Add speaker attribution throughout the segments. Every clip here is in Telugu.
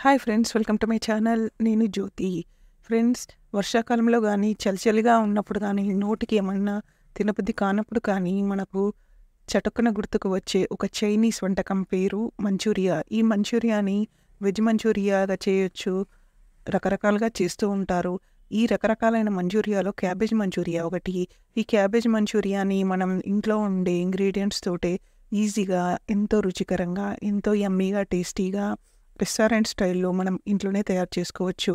Speaker 1: hi friends welcome to my channel నేను జ్యోతి ఫ్రెండ్స్ వర్షాకాలంలో కానీ చలిచలిగా ఉన్నప్పుడు కానీ నోటికి ఏమన్నా తినబుద్ధి కానప్పుడు కానీ మనకు చటుక్కున గుర్తుకు వచ్చే ఒక చైనీస్ వంటకం పేరు మంచూరియా ఈ మంచూరియాని వెజ్ మంచూరియాగా చేయొచ్చు రకరకాలుగా చేస్తూ ఉంటారు ఈ రకరకాలైన మంచూరియాలో క్యాబేజ్ మంచూరియా ఒకటి ఈ క్యాబేజ్ మంచూరియాని మనం ఇంట్లో ఉండే ఇంగ్రీడియంట్స్ తోటే ఈజీగా ఎంతో రుచికరంగా ఎంతో యమ్మీగా టేస్టీగా రెస్టారెంట్ స్టైల్లో మనం ఇంట్లోనే తయారు చేసుకోవచ్చు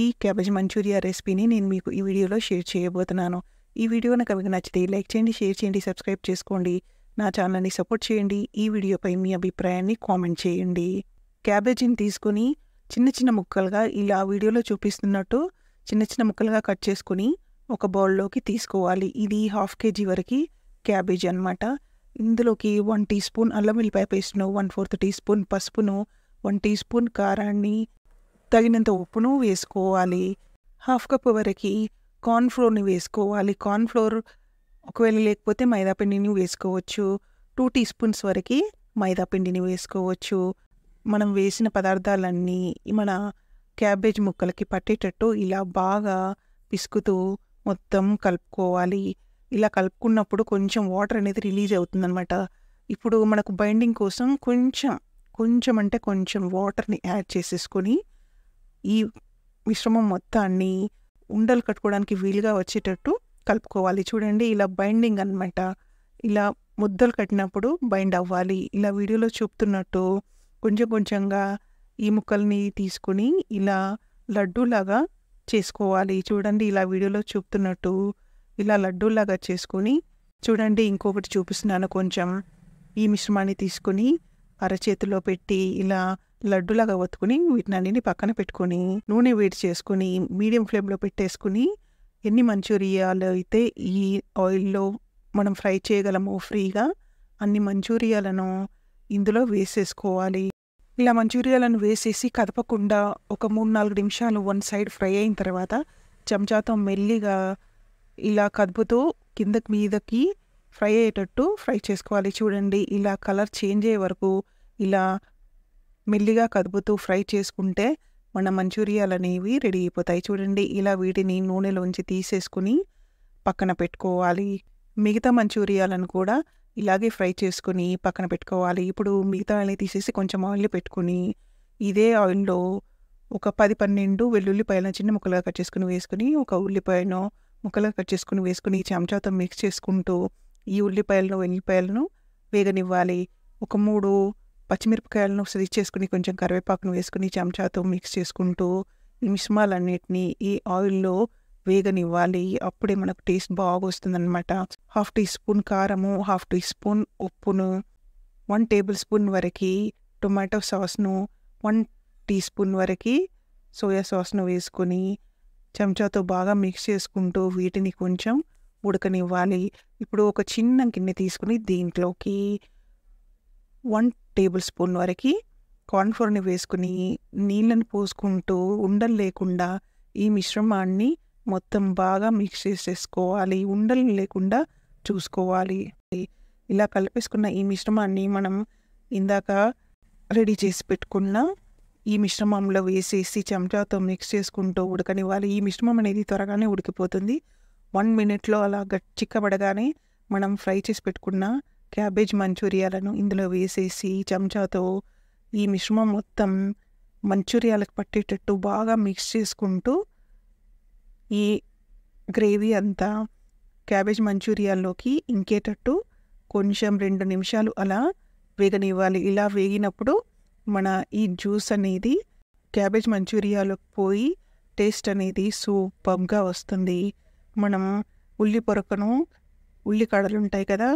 Speaker 1: ఈ క్యాబేజ్ మంచూరియా రెసిపీని నేను మీకు ఈ వీడియోలో షేర్ చేయబోతున్నాను ఈ వీడియో నాకు మీకు నచ్చితే లైక్ చేయండి షేర్ చేయండి సబ్స్క్రైబ్ చేసుకోండి నా ఛానల్ని సపోర్ట్ చేయండి ఈ వీడియోపై మీ అభిప్రాయాన్ని కామెంట్ చేయండి క్యాబేజీని తీసుకుని చిన్న చిన్న ముక్కలుగా ఇలా వీడియోలో చూపిస్తున్నట్టు చిన్న చిన్న ముక్కలుగా కట్ చేసుకుని ఒక బౌల్లోకి తీసుకోవాలి ఇది హాఫ్ కేజీ వరకు క్యాబేజ్ అనమాట ఇందులోకి వన్ టీ స్పూన్ అల్లం ఉల్లిపాయ పేస్ట్ను వన్ ఫోర్త్ టీ స్పూన్ పసుపును వన్ టీ స్పూన్ కారాన్ని తగినంత ఉప్పును వేసుకోవాలి హాఫ్ కప్ వరకు కార్న్ఫ్లోర్ని వేసుకోవాలి కార్న్ఫ్లోర్ ఒకవేళ లేకపోతే మైదాపిండిని వేసుకోవచ్చు టూ టీ స్పూన్స్ వరకు మైదాపిండిని వేసుకోవచ్చు మనం వేసిన పదార్థాలన్నీ మన క్యాబేజ్ ముక్కలకి పట్టేటట్టు ఇలా బాగా పిసుకుతూ మొత్తం కలుపుకోవాలి ఇలా కలుపుకున్నప్పుడు కొంచెం వాటర్ అనేది రిలీజ్ అవుతుందన్నమాట ఇప్పుడు మనకు బైండింగ్ కోసం కొంచెం కొంచెం అంటే కొంచెం వాటర్ని యాడ్ చేసేసుకొని ఈ మిశ్రమం మొత్తాన్ని ఉండలు కట్టుకోవడానికి వీలుగా వచ్చేటట్టు కలుపుకోవాలి చూడండి ఇలా బైండింగ్ అనమాట ఇలా ముద్దలు కట్టినప్పుడు బైండ్ అవ్వాలి ఇలా వీడియోలో చూపుతున్నట్టు కొంచెం కొంచెంగా ఈ ముక్కల్ని తీసుకుని ఇలా లడ్డూలాగా చేసుకోవాలి చూడండి ఇలా వీడియోలో చూపుతున్నట్టు ఇలా లడ్డూలాగా చేసుకొని చూడండి ఇంకొకటి చూపిస్తున్నాను కొంచెం ఈ మిశ్రమాన్ని తీసుకొని అరచేతిలో పెట్టి ఇలా లడ్డులాగా ఒత్తుకుని వీటిని అన్నిటిని పక్కన పెట్టుకొని నూనె వేడి చేసుకుని మీడియం ఫ్లేమ్లో పెట్టేసుకుని ఎన్ని మంచూరియాలు అయితే ఈ ఆయిల్లో మనం ఫ్రై చేయగలము ఫ్రీగా అన్ని మంచూరియాలను ఇందులో వేసేసుకోవాలి ఇలా మంచూరియాలను వేసేసి కదపకుండా ఒక మూడు నాలుగు నిమిషాలు వన్ సైడ్ ఫ్రై అయిన తర్వాత చెంచాతో మెల్లిగా ఇలా కదుపుతూ కిందకి మీదకి ఫ్రై అయ్యేటట్టు ఫ్రై చేసుకోవాలి చూడండి ఇలా కలర్ చేంజ్ అయ్యే వరకు ఇలా మెల్లిగా కదుపుతూ ఫ్రై చేసుకుంటే మన మంచూరియాలు అనేవి రెడీ అయిపోతాయి చూడండి ఇలా వీటిని నూనెలోంచి తీసేసుకుని పక్కన పెట్టుకోవాలి మిగతా మంచూరియాలను కూడా ఇలాగే ఫ్రై చేసుకుని పక్కన పెట్టుకోవాలి ఇప్పుడు మిగతా ఆయిల్ని తీసేసి కొంచెం ఆయిల్ పెట్టుకుని ఇదే ఆయిల్లో ఒక పది పన్నెండు వెల్లుల్లిపాయలను చిన్న ముక్కలుగా కట్ చేసుకుని వేసుకుని ఒక ఉల్లిపాయను ముక్కలుగా కట్ చేసుకుని వేసుకుని చెంచాతో మిక్స్ చేసుకుంటూ ఈ ఉల్లిపాయలను ఎల్లిపాయలను వేగనివ్వాలి ఒక మూడు పచ్చిమిరపకాయలను సరి చేసుకుని కొంచెం కరివేపాకును వేసుకుని చెంచాతో మిక్స్ చేసుకుంటూ మిశ్రమాలన్నింటినీ ఈ ఆయిల్లో వేగనివ్వాలి అప్పుడే మనకు టేస్ట్ బాగా అనమాట హాఫ్ టీ స్పూన్ కారము హాఫ్ టీ స్పూన్ ఉప్పును వన్ టేబుల్ స్పూన్ వరకు టొమాటో సాస్ను వన్ టీ స్పూన్ వరకు సోయా సాస్ను వేసుకొని చెంచాతో బాగా మిక్స్ చేసుకుంటూ వీటిని కొంచెం ఉడకనివ్వాలి ఇప్పుడు ఒక చిన్న గిన్నె తీసుకుని దీంట్లోకి వన్ టేబుల్ స్పూన్ వరకు కార్న్ఫ్లోర్ని వేసుకుని నీళ్ళని పోసుకుంటూ ఉండలు లేకుండా ఈ మిశ్రమాన్ని మొత్తం బాగా మిక్స్ చేసేసుకోవాలి ఉండలు లేకుండా చూసుకోవాలి ఇలా కలిపేసుకున్న ఈ మిశ్రమాన్ని మనం ఇందాక రెడీ చేసి పెట్టుకున్న ఈ మిశ్రమంలో వేసేసి చెంచాతో మిక్స్ చేసుకుంటూ ఉడకనివ్వాలి ఈ మిశ్రమం అనేది త్వరగానే ఉడికిపోతుంది వన్ మినిట్లో అలా చిక్కబడగానే మనం ఫ్రై చేసి పెట్టుకున్న క్యాబేజ్ మంచూరియాలను ఇందులో వేసేసి చెంచాతో ఈ మిశ్రమం మొత్తం మంచూరియాలకు పట్టేటట్టు బాగా మిక్స్ చేసుకుంటూ ఈ గ్రేవీ అంతా క్యాబేజ్ మంచూరియాల్లోకి ఇంకేటట్టు కొంచెం రెండు నిమిషాలు అలా వేగనివ్వాలి ఇలా వేగినప్పుడు మన ఈ జ్యూస్ అనేది క్యాబేజ్ మంచూరియాలోకి పోయి టేస్ట్ అనేది సూపర్గా వస్తుంది మనం ఉల్లి పొరకను ఉల్లి కడలు ఉంటాయి కదా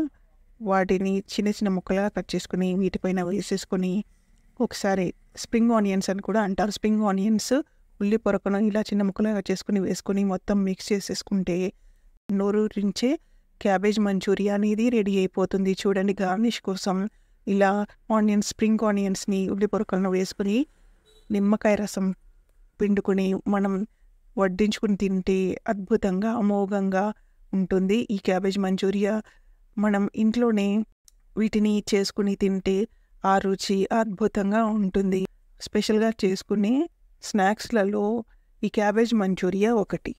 Speaker 1: వాటిని చిన్న చిన్న ముక్కలుగా కట్ చేసుకుని వీటిపైన వేసేసుకొని ఒకసారి స్ప్రింగ్ ఆనియన్స్ అని కూడా అంటారు స్ప్రింగ్ ఆనియన్స్ ఉల్లి పొరకను ఇలా చిన్న ముక్కలుగా కట్ చేసుకుని వేసుకొని మొత్తం మిక్స్ చేసేసుకుంటే నోరు రించే క్యాబేజ్ మంచూరియా అనేది రెడీ అయిపోతుంది చూడండి గార్నిష్ కోసం ఇలా ఆనియన్స్ స్ప్రింగ్ ఆనియన్స్ని ఉల్లి పొరకలను వేసుకుని నిమ్మకాయ రసం పిండుకొని మనం వడ్డించుకుని తింటే అద్భుతంగా అమోఘంగా ఉంటుంది ఈ క్యాబేజ్ మంచూరియా మనం ఇంట్లోనే వీటిని చేసుకుని తింటే ఆ రుచి అద్భుతంగా ఉంటుంది స్పెషల్గా చేసుకునే స్నాక్స్లలో ఈ క్యాబేజ్ మంచూరియా ఒకటి